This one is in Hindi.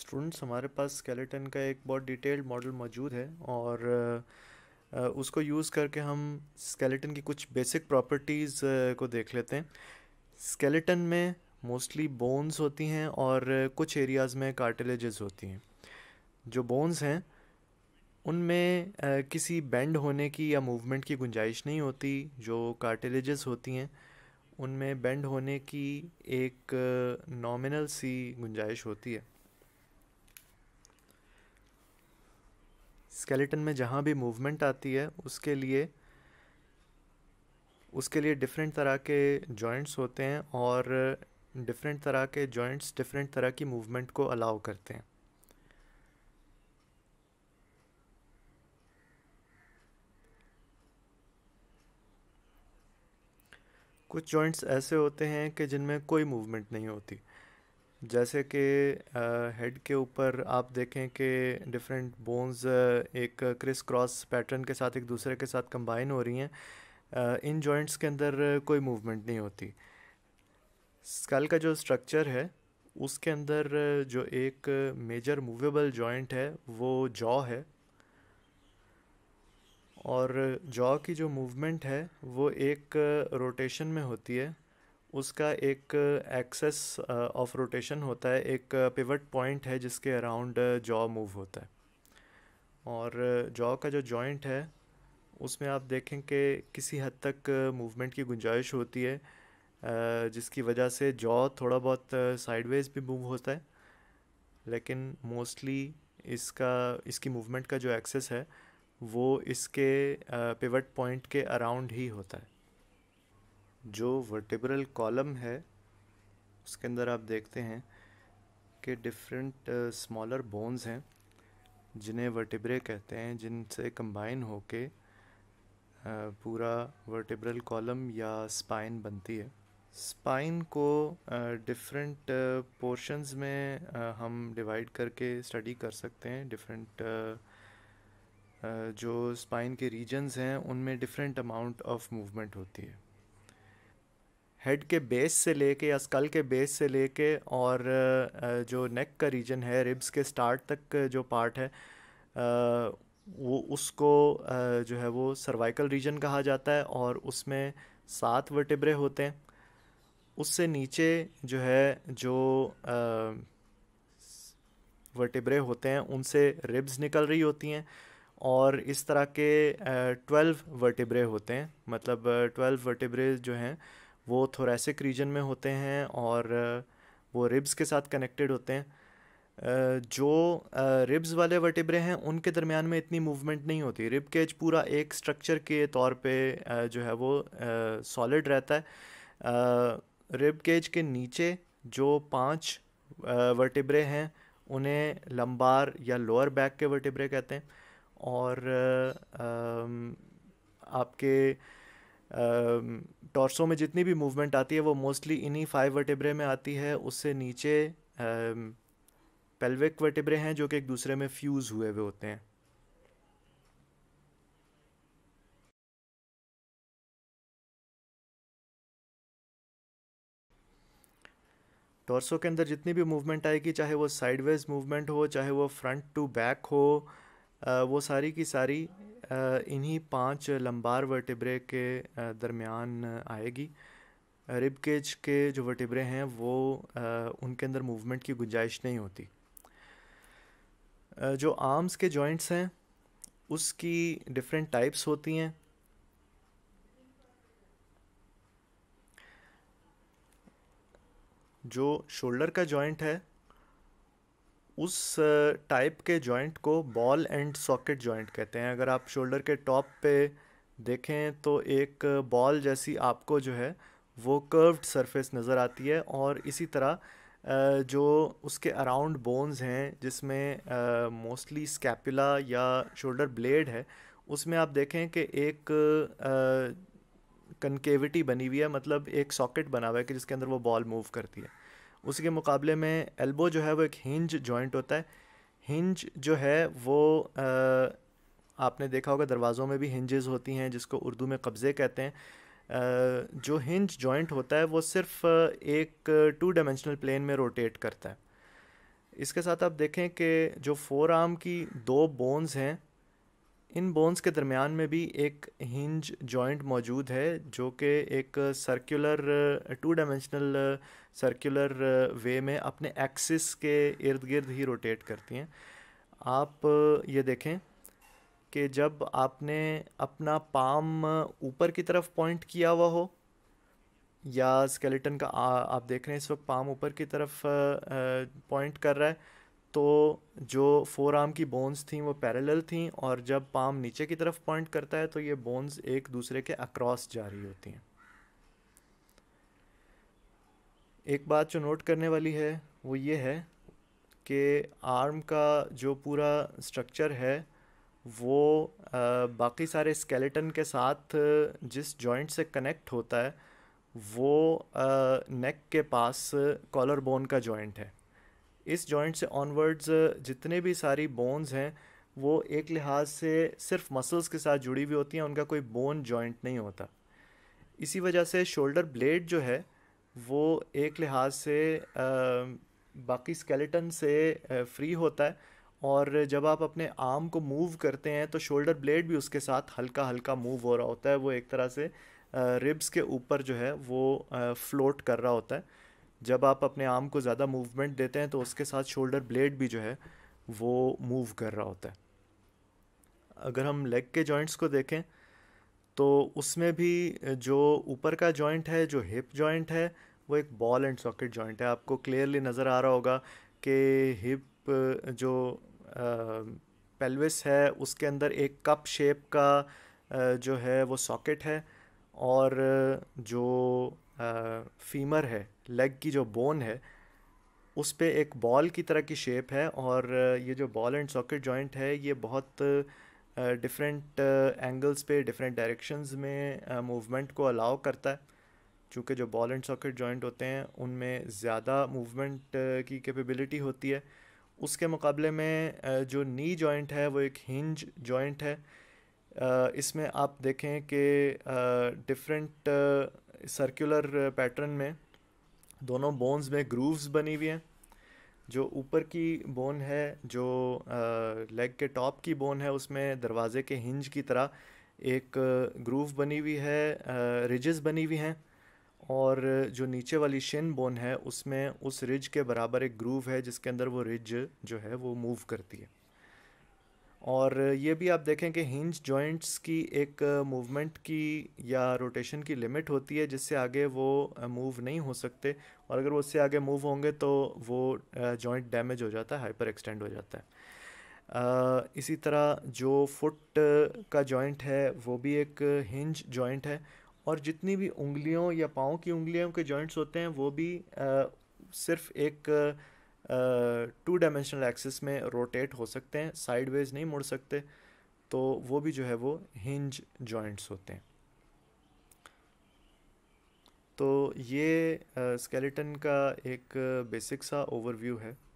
स्टूडेंट्स हमारे पास स्केलेटन का एक बहुत डिटेल्ड मॉडल मौजूद है और उसको यूज़ करके हम स्केलेटन की कुछ बेसिक प्रॉपर्टीज़ को देख लेते हैं स्केलेटन में मोस्टली बोन्स होती हैं और कुछ एरियाज़ में कार्टिलेजेस होती हैं जो बोन्स हैं उनमें किसी बेंड होने की या मूवमेंट की गुंजाइश नहीं होती जो कार्टिलेजेस होती हैं उनमें बेंड होने की एक नॉमिनल सी गुंजाइश होती है स्केलेटन में जहाँ भी मूवमेंट आती है उसके लिए उसके लिए डिफरेंट तरह के जॉइंट्स होते हैं और डिफरेंट तरह के जॉइंट्स डिफरेंट तरह की मूवमेंट को अलाउ करते हैं कुछ जॉइंट्स ऐसे होते हैं कि जिनमें कोई मूवमेंट नहीं होती जैसे कि हेड के ऊपर आप देखें कि डिफरेंट बोन्स एक क्रिस क्रॉस पैटर्न के साथ एक दूसरे के साथ कंबाइन हो रही हैं इन जॉइंट्स के अंदर कोई मूवमेंट नहीं होती स्कल का जो स्ट्रक्चर है उसके अंदर जो एक मेजर मूवेबल जॉइंट है वो जॉ है और जॉ की जो मूवमेंट है वो एक रोटेशन में होती है उसका एक एक्सेस ऑफ रोटेशन होता है एक पिवट पॉइंट है जिसके अराउंड जॉ मूव होता है और जॉ का जो जॉइंट है उसमें आप देखें कि किसी हद तक मूवमेंट की गुंजाइश होती है जिसकी वजह से जॉ थोड़ा बहुत साइडवेज भी मूव होता है लेकिन मोस्टली इसका इसकी मूवमेंट का जो एक्सेस है वो इसके पिवट पॉइंट के अराउंड ही होता है जो वर्टेब्रल कॉलम है उसके अंदर आप देखते हैं कि डिफरेंट स्मॉलर बोन्स हैं जिन्हें वर्टिब्रे कहते हैं जिनसे कंबाइन होके uh, पूरा वर्टिब्रल कॉलम या स्पाइन बनती है स्पाइन को डिफरेंट uh, पोर्शंस uh, में हम डिवाइड करके स्टडी कर सकते हैं डिफरेंट जो स्पाइन के रीजन्स हैं उनमें डिफरेंट अमाउंट ऑफ मूवमेंट होती है हेड के बेस से लेके या स्कल के बेस से लेके और जो नेक का रीजन है रिब्स के स्टार्ट तक जो पार्ट है वो उसको जो है वो सर्वाइकल रीजन कहा जाता है और उसमें सात वर्टिब्रे होते हैं उससे नीचे जो है जो वर्टिब्रे होते हैं उनसे रिब्स निकल रही होती हैं और इस तरह के ट्वेल्व वर्टिब्रे होते हैं मतलब ट्वेल्व वर्टिब्रे जो हैं वो थोरेसिक रीजन में होते हैं और वो रिब्स के साथ कनेक्टेड होते हैं जो रिब्स वाले वर्टिब्रे हैं उनके दरमियान में इतनी मूवमेंट नहीं होती रिब केज पूरा एक स्ट्रक्चर के तौर पे जो है वो सॉलिड रहता है रिब केज के नीचे जो पांच वर्टिब्रे हैं उन्हें लंबार या लोअर बैक के वर्टिब्रे कहते हैं और आपके टॉर्सो में जितनी भी मूवमेंट आती है वो मोस्टली इन्हीं फाइव वर्टेब्रे में आती है उससे नीचे पेल्विक वर्टेब्रे हैं जो कि एक दूसरे में फ्यूज़ हुए हुए होते हैं टॉर्सो के अंदर जितनी भी मूवमेंट आएगी चाहे वो साइडवेज मूवमेंट हो चाहे वो फ्रंट टू बैक हो वो सारी की सारी इन्हीं पांच लंबार वर्टिब्रे के दरमियान आएगी रिब केज के जो वर्टिब्रे हैं वो उनके अंदर मूवमेंट की गुंजाइश नहीं होती जो आर्म्स के जॉइंट्स हैं उसकी डिफरेंट टाइप्स होती हैं जो शोल्डर का जॉइंट है उस टाइप के जॉइंट को बॉल एंड सॉकेट जॉइंट कहते हैं अगर आप शोल्डर के टॉप पे देखें तो एक बॉल जैसी आपको जो है वो कर्व्ड सरफेस नज़र आती है और इसी तरह जो उसके अराउंड बोन्स हैं जिसमें मोस्टली स्कैपुला या शोल्डर ब्लेड है उसमें आप देखें कि एक कनकेविटी बनी हुई है मतलब एक सॉकेट बना हुआ है कि जिसके अंदर वो बॉल मूव करती है उसके मुकाबले में एल्बो जो है वो एक हिंज जॉइंट होता है हिंज जो है वो आ, आपने देखा होगा दरवाज़ों में भी हिंजेस होती हैं जिसको उर्दू में कब्ज़े कहते हैं जो हिंज जॉइंट होता है वो सिर्फ एक टू डायमेंशनल प्लेन में रोटेट करता है इसके साथ आप देखें कि जो फोर आर्म की दो बोन्स हैं इन बोन्स के दरमियान में भी एक हिंज जॉइंट मौजूद है जो कि एक circular two dimensional circular way में अपने एक्सिस के इर्द गिर्द ही रोटेट करती हैं आप ये देखें कि जब आपने अपना पाम ऊपर की तरफ पॉइंट किया हुआ हो या स्केलेटन का आ, आप देख रहे हैं इस वक्त पाम ऊपर की तरफ पॉइंट कर रहा है तो जो फोर आर्म की बोन्स थी वो पैरेलल थी और जब पाम नीचे की तरफ पॉइंट करता है तो ये बोन्स एक दूसरे के अक्रॉस जा रही होती हैं एक बात जो नोट करने वाली है वो ये है कि आर्म का जो पूरा स्ट्रक्चर है वो आ, बाकी सारे स्केलेटन के साथ जिस जॉइंट से कनेक्ट होता है वो नेक के पास कॉलर बोन का जॉइंट है इस जॉइंट से ऑनवर्ड्स जितने भी सारी बोन्स हैं वो एक लिहाज से सिर्फ मसल्स के साथ जुड़ी हुई होती हैं उनका कोई बोन जॉइंट नहीं होता इसी वजह से शोल्डर ब्लेड जो है वो एक लिहाज से बाकी स्केलेटन से फ्री होता है और जब आप अपने आर्म को मूव करते हैं तो शोल्डर ब्लेड भी उसके साथ हल्का हल्का मूव हो रहा होता है वो एक तरह से रिब्स के ऊपर जो है वो फ्लोट कर रहा होता है जब आप अपने आर्म को ज़्यादा मूवमेंट देते हैं तो उसके साथ शोल्डर ब्लेड भी जो है वो मूव कर रहा होता है अगर हम लेग के जॉइंट्स को देखें तो उसमें भी जो ऊपर का जॉइंट है जो हिप जॉइंट है वो एक बॉल एंड सॉकेट जॉइंट है आपको क्लियरली नज़र आ रहा होगा कि हिप जो पेल्विस है उसके अंदर एक कप शेप का जो है वो सॉकेट है और जो फीमर है लेग की जो बोन है उस पर एक बॉल की तरह की शेप है और ये जो बॉल एंड सॉकेट जॉइंट है ये बहुत डिफरेंट एंगल्स पे डिफरेंट डायरेक्शंस में मूवमेंट को अलाउ करता है चूँकि जो बॉल एंड सॉकेट जॉइंट होते हैं उनमें ज़्यादा मूवमेंट की कैपेबिलिटी होती है उसके मुकाबले में जो नी जॉइंट है वो एक हिंज जॉइंट है इसमें आप देखें कि डिफरेंट सर्कुलर पैटर्न में दोनों बोन्स में ग्रूव्स बनी हुई हैं जो ऊपर की बोन है जो लेग के टॉप की बोन है उसमें दरवाजे के हिंज की तरह एक ग्रूव बनी हुई है रिजेस बनी हुई हैं और जो नीचे वाली शिन बोन है उसमें उस रिज के बराबर एक ग्रूव है जिसके अंदर वो रिज जो है वो मूव करती है और ये भी आप देखें कि हिंज जॉइंट्स की एक मूवमेंट uh, की या रोटेशन की लिमिट होती है जिससे आगे वो मूव uh, नहीं हो सकते और अगर वो उससे आगे मूव होंगे तो वो जॉइंट uh, डैमेज हो जाता है हाइपर एक्सटेंड हो जाता है इसी तरह जो फुट का जॉइंट है वो भी एक हिंज जॉइंट है और जितनी भी उंगलियों या पाँव की उंगलियों के जॉइंट्स होते हैं वो भी सिर्फ एक टू डायमेंशनल एक्सिस में रोटेट हो सकते हैं साइडवेज नहीं मुड़ सकते तो वो भी जो है वो हिंज जॉइंट्स होते हैं तो ये स्केलेटन का एक बेसिक सा ओवरव्यू है